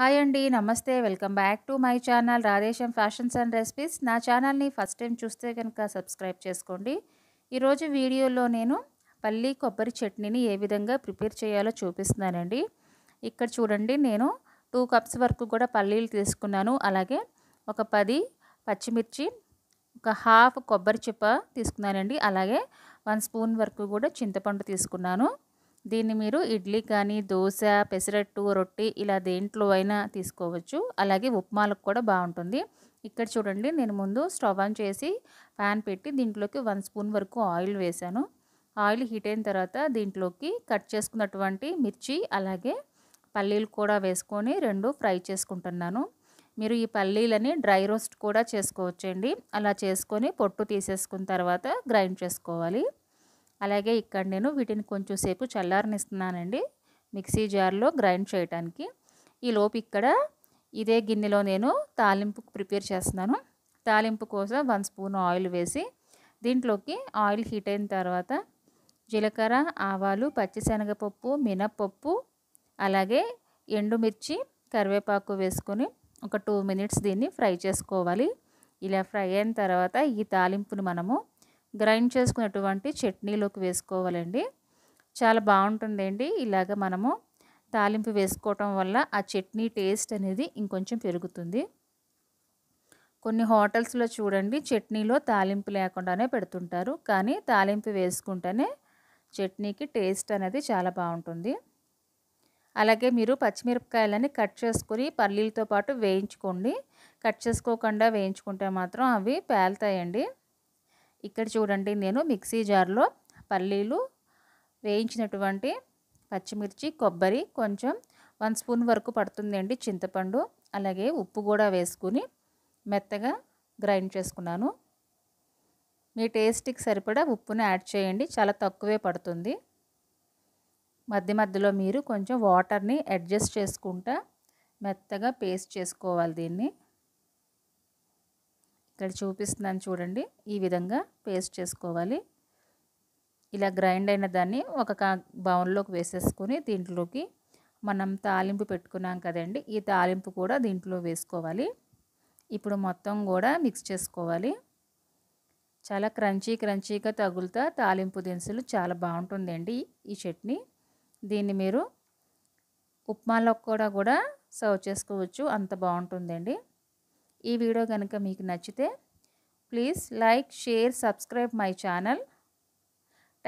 hi అండి నమస్తే welcome back to my channel Radhesham fashions and recipes నా ఛానల్ని ఫస్ట్ టైం చూస్తే కనుక సబ్స్క్రైబ్ చేసుకోండి ఈరోజు వీడియోలో నేను పల్లి కొబ్బరి చట్నీని ఏ విధంగా ప్రిపేర్ చేయాలో చూపిస్తున్నానండి ఇక్కడ చూడండి నేను టూ కప్స్ వరకు కూడా పల్లీలు తీసుకున్నాను అలాగే ఒక పది పచ్చిమిర్చి ఒక హాఫ్ కొబ్బరి చిప్ప తీసుకున్నానండి అలాగే వన్ స్పూన్ వరకు కూడా చింతపండు తీసుకున్నాను దీన్ని మీరు ఇడ్లీ కానీ దోశ పెసరట్టు రొట్టి ఇలా దేంట్లో అయినా తీసుకోవచ్చు అలాగే ఉప్మాలకు కూడా బాగుంటుంది ఇక్కడ చూడండి నేను ముందు స్టవ్ ఆన్ చేసి ప్యాన్ పెట్టి దీంట్లోకి వన్ స్పూన్ వరకు ఆయిల్ వేశాను ఆయిల్ హీట్ అయిన తర్వాత దీంట్లోకి కట్ చేసుకున్నటువంటి మిర్చి అలాగే పల్లీలు కూడా వేసుకొని రెండు ఫ్రై చేసుకుంటున్నాను మీరు ఈ పల్లీలని డ్రై రోస్ట్ కూడా చేసుకోవచ్చండి అలా చేసుకొని పొట్టు తీసేసుకున్న తర్వాత గ్రైండ్ చేసుకోవాలి అలాగే ఇక్కడ నేను వీటిని కొంచెం సేపు చల్లారనిస్తున్నానండి మిక్సీ జార్లో గ్రైండ్ చేయడానికి ఈ లోపు ఇక్కడ ఇదే గిన్నెలో నేను తాలింపు ప్రిపేర్ చేస్తున్నాను తాలింపు కోసం వన్ స్పూన్ ఆయిల్ వేసి దీంట్లోకి ఆయిల్ హీట్ అయిన తర్వాత జీలకర్ర ఆవాలు పచ్చిశనగపప్పు మినప్పప్పు అలాగే ఎండుమిర్చి కరివేపాకు వేసుకొని ఒక టూ మినిట్స్ దీన్ని ఫ్రై చేసుకోవాలి ఇలా ఫ్రై అయిన తర్వాత ఈ తాలింపుని మనము గ్రైండ్ చేసుకున్నటువంటి చట్నీలోకి వేసుకోవాలండి చాలా బాగుంటుందండి ఇలాగ మనము తాలింపు వేసుకోవటం వల్ల ఆ చట్నీ టేస్ట్ అనేది ఇంకొంచెం పెరుగుతుంది కొన్ని హోటల్స్లో చూడండి చట్నీలో తాలింపు లేకుండానే పెడుతుంటారు కానీ తాలింపు వేసుకుంటేనే చట్నీకి టేస్ట్ అనేది చాలా బాగుంటుంది అలాగే మీరు పచ్చిమిరపకాయలని కట్ చేసుకుని పల్లీలతో పాటు వేయించుకోండి కట్ చేసుకోకుండా వేయించుకుంటే మాత్రం అవి పేలుతాయండి ఇక్కడ చూడండి నేను మిక్సీ జార్లో పల్లీలు వేయించినటువంటి పచ్చిమిర్చి కొబ్బరి కొంచెం వన్ స్పూన్ వరకు పడుతుందండి చింతపండు అలాగే ఉప్పు కూడా వేసుకుని మెత్తగా గ్రైండ్ చేసుకున్నాను మీ టేస్ట్కి సరిపడా ఉప్పును యాడ్ చేయండి చాలా తక్కువే పడుతుంది మధ్య మధ్యలో మీరు కొంచెం వాటర్ని అడ్జస్ట్ చేసుకుంటా మెత్తగా పేస్ట్ చేసుకోవాలి దీన్ని ఇక్కడ చూపిస్తున్నాను చూడండి ఈ విధంగా పేస్ట్ చేసుకోవాలి ఇలా గ్రైండ్ అయిన దాన్ని ఒక బౌన్లోకి వేసేసుకొని దీంట్లోకి మనం తాలింపు పెట్టుకున్నాం కదండి ఈ తాలింపు కూడా దీంట్లో వేసుకోవాలి ఇప్పుడు మొత్తం కూడా మిక్స్ చేసుకోవాలి చాలా క్రంచీ క్రంచీగా తగులుతా తాలింపు దినుసులు చాలా బాగుంటుందండి ఈ చట్నీ దీన్ని మీరు ఉప్మాలో కూడా కూడా సర్వ్ చేసుకోవచ్చు అంత బాగుంటుందండి ఈ వీడియో కనుక మీకు నచ్చితే please like share subscribe my channel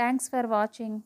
thanks for watching